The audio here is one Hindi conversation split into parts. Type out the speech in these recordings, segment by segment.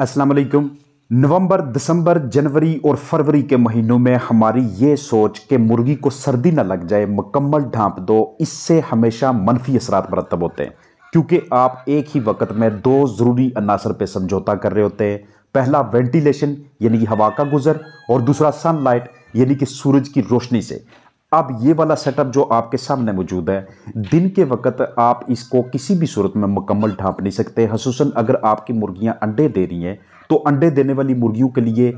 अस्सलाम वालेकुम नवंबर दिसंबर जनवरी और फरवरी के महीनों में हमारी ये सोच कि मुर्गी को सर्दी ना लग जाए मुकम्मल ढांप दो इससे हमेशा मनफी असरात मरतब होते हैं क्योंकि आप एक ही वक्त में दो ज़रूरी अनासर पे समझौता कर रहे होते हैं पहला वेंटिलेशन यानी कि हवा का गुजर और दूसरा सनलाइट यानी कि सूरज की रोशनी से अब ये वाला सेटअप जो आपके सामने मौजूद है दिन के वक्त आप इसको किसी भी सूरत में मुकम्मल ढांप नहीं सकते खसूस अगर आपकी मुर्गियाँ अंडे दे रही हैं तो अंडे देने वाली मुर्गियों के लिए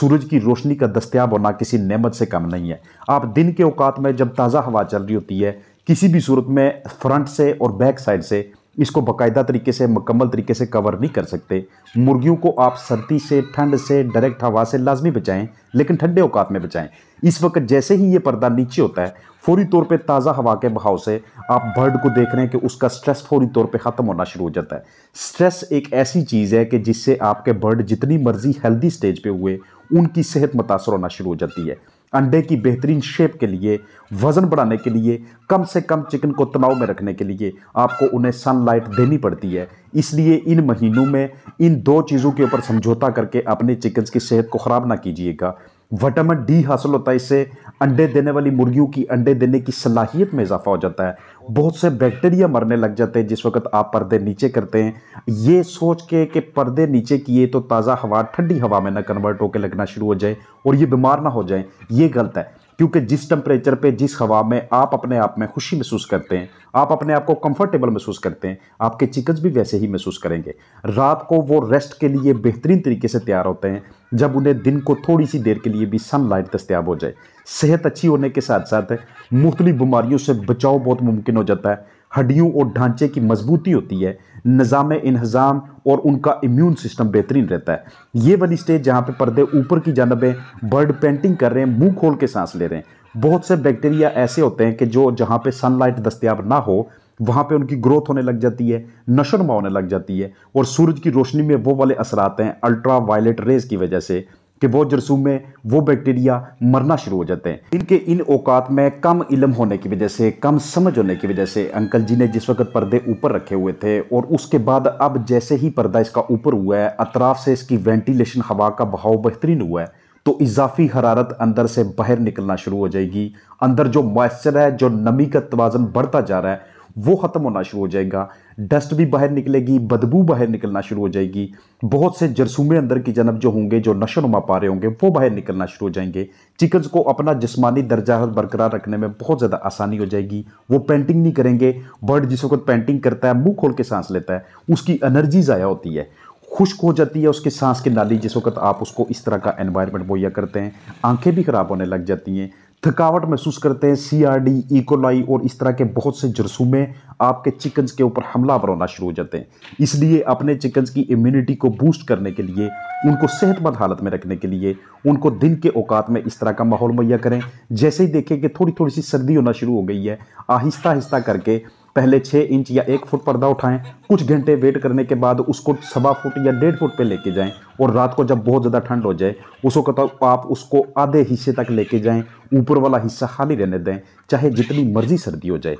सूरज की रोशनी का दस्तियाब होना किसी नेमत से कम नहीं है आप दिन के अवकात में जब ताज़ा हवा चल रही होती है किसी भी सूरत में फ्रंट से और बैक साइड से इसको बाकायदा तरीके से मुकम्मल तरीके से कवर नहीं कर सकते मुर्गियों को आप सर्दी से ठंड से डायरेक्ट हवा से लाजमी बचाएं लेकिन ठंडे अवकात में बचाएं इस वक्त जैसे ही ये पर्दा नीचे होता है फौरी तौर पे ताज़ा हवा के बहाव से आप बर्ड को देख रहे हैं कि उसका स्ट्रेस फौरी तौर पे ख़त्म होना शुरू हो जाता है स्ट्रेस एक ऐसी चीज़ है कि जिससे आपके बर्ड जितनी मर्जी हेल्दी स्टेज पर हुए उनकी सेहत मुतासर होना शुरू हो जाती है अंडे की बेहतरीन शेप के लिए वज़न बढ़ाने के लिए कम से कम चिकन को तनाव में रखने के लिए आपको उन्हें सनलाइट देनी पड़ती है इसलिए इन महीनों में इन दो चीज़ों के ऊपर समझौता करके अपने चिकन्स की सेहत को ख़राब ना कीजिएगा विटामिन डी हासिल होता है इससे अंडे देने वाली मुर्गियों की अंडे देने की सलाहियत में इजाफा हो जाता है बहुत से बैक्टीरिया मरने लग जाते हैं जिस वक्त आप पर्दे नीचे करते हैं ये सोच के कि पर्दे नीचे किए तो ताज़ा हवा ठंडी हवा में ना कन्वर्ट होकर लगना शुरू हो जाए और ये बीमार ना हो जाए ये गलत है क्योंकि जिस टेम्परेचर पे जिस हवा में आप अपने आप में खुशी महसूस करते हैं आप अपने आप को कंफर्टेबल महसूस करते हैं आपके चिकन्स भी वैसे ही महसूस करेंगे रात को वो रेस्ट के लिए बेहतरीन तरीके से तैयार होते हैं जब उन्हें दिन को थोड़ी सी देर के लिए भी सनलाइट दस्तियाब हो जाए सेहत अच्छी होने के साथ साथ मुख्तलि बीमारियों से बचाव बहुत मुमकिन हो जाता है हड्डियों और ढांचे की मजबूती होती है निज़ाम इन्हज़ाम और उनका इम्यून सिस्टम बेहतरीन रहता है ये वाली स्टेज जहाँ पे पर्दे ऊपर की जानब है बर्ड पेंटिंग कर रहे हैं मुंह खोल के सांस ले रहे हैं बहुत से बैक्टीरिया ऐसे होते हैं कि जो जहाँ पे सनलाइट दस्तियाब ना हो वहाँ पे उनकी ग्रोथ होने लग जाती है नशोनमा होने लग जाती है और सूरज की रोशनी में वो वाले असरात हैं अल्ट्रा वायलेट रेज की वजह से कि बहुत जरसूम में वो बैक्टीरिया मरना शुरू हो जाते हैं इनके इन औकात में कम इलम होने की वजह से कम समझ होने की वजह से अंकल जी ने जिस वक्त पर्दे ऊपर रखे हुए थे और उसके बाद अब जैसे ही पर्दा इसका ऊपर हुआ है अतराफ से इसकी वेंटिलेशन हवा का बहाव बेहतरीन हुआ है तो इजाफी हरारत अंदर से बाहर निकलना शुरू हो जाएगी अंदर जो मॉइस्चर है जो नमी का तोज़न बढ़ता जा रहा है वो ख़त्म होना शुरू हो जाएगा डस्ट भी बाहर निकलेगी बदबू बाहर निकलना शुरू हो जाएगी बहुत से जरसूमे अंदर की जनब जो होंगे जो नुमा पा रहे होंगे वो बाहर निकलना शुरू हो जाएंगे चिकन्स को अपना जिसमानी दर्जा बरकरार रखने में बहुत ज़्यादा आसानी हो जाएगी वो पेंटिंग नहीं करेंगे बर्ड जिस वक्त पेंटिंग करता है मुँह खोल के सांस लेता है उसकी एनर्जी ज़ाया होती है खुश्क हो जाती है उसके सांस की नाली जिस वक्त आप उसको इस तरह का एनवायरनमेंट मुहैया करते हैं आंखें भी ख़राब होने लग जाती हैं थकावट महसूस करते हैं सी आर डी ईकोलाई और इस तरह के बहुत से जरसूमे आपके चिकन्स के ऊपर हमलावर होना शुरू हो जाते हैं इसलिए अपने चिकन्स की इम्यूनिटी को बूस्ट करने के लिए उनको सेहतमंद हालत में रखने के लिए उनको दिन के औकात में इस तरह का माहौल मुहैया करें जैसे ही देखें कि थोड़ी थोड़ी सी सर्दी होना शुरू हो गई है आहिस्ता आहिस्ता करके पहले छः इंच या एक फुट पर्दा उठाएं कुछ घंटे वेट करने के बाद उसको सवा फुट या डेढ़ फुट पे लेके जाएं और रात को जब बहुत ज़्यादा ठंड हो जाए उसको तब आप उसको आधे हिस्से तक लेके जाएं ऊपर वाला हिस्सा खाली रहने दें चाहे जितनी मर्जी सर्दी हो जाए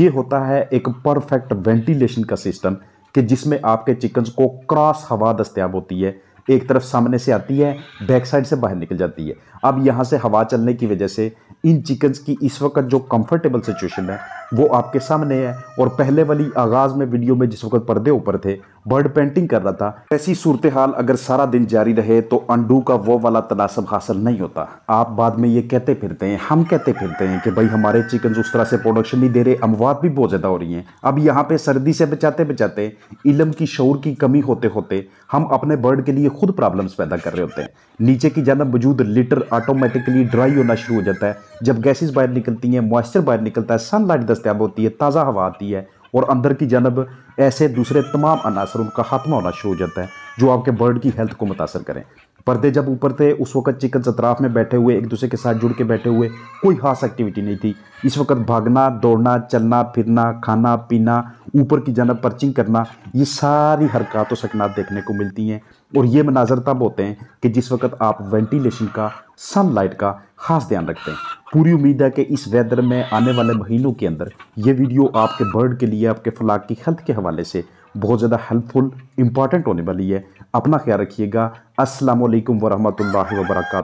ये होता है एक परफेक्ट वेंटिलेशन का सिस्टम कि जिसमें आपके चिकन्स को क्रॉस हवा दस्तियाब होती है एक तरफ सामने से आती है बैक साइड से बाहर निकल जाती है अब यहाँ से हवा चलने की वजह से इन चिकन्स की इस वक्त जो कंफर्टेबल सिचुएशन है वो आपके सामने है और पहले वाली आगाज़ में वीडियो में जिस वक्त पर्दे ऊपर थे बर्ड पेंटिंग कर रहा था ऐसी सूरत हाल अगर सारा दिन जारी रहे तो अंडू का वो वाला तनासब हासिल नहीं होता आप बाद में ये कहते फिरते हैं हम कहते फिरते हैं कि भाई हमारे चिकन उस तरह से प्रोडक्शन नहीं दे रहे अमवात भी बहुत ज़्यादा हो रही हैं अब यहाँ पे सर्दी से बचाते बचाते इलम की शौर की कमी होते होते हम अपने बर्ड के लिए खुद प्रॉब्लम्स पैदा कर रहे होते हैं नीचे की जाना मौजूद लिटर ऑटोमेटिकली ड्राई होना शुरू हो जाता है जब गैसेज बाहर निकलती हैं मॉइस्चर बाहर निकलता है सनलाइट दस्तियाब होती है ताज़ा हवा आती है और अंदर की जानब ऐसे दूसरे तमाम अनासर उनका ख़ात्मा होना शुरू हो जाता है जो आपके बर्ड की हेल्थ को मुतासर करें पर्दे जब ऊपर थे उस वक्त चिकन चतराफ में बैठे हुए एक दूसरे के साथ जुड़ के बैठे हुए कोई खास एक्टिविटी नहीं थी इस वक्त भागना दौड़ना चलना फिरना खाना पीना ऊपर की जनब पर्चिंग करना ये सारी हरकत व सकनात देखने को मिलती हैं और ये मनाजर तब होते हैं कि जिस वक्त आप वेंटिलेशन का सनलाइट का खास ध्यान रखते हैं पूरी उम्मीद है कि इस वेदर में आने वाले महीनों के अंदर ये वीडियो आपके बर्ड के लिए आपके फलाक की हेल्थ के हवाले से बहुत ज़्यादा हेल्पफुल इंपॉर्टेंट होने वाली है अपना ख्याल रखिएगा असलकम वरहमल वर्का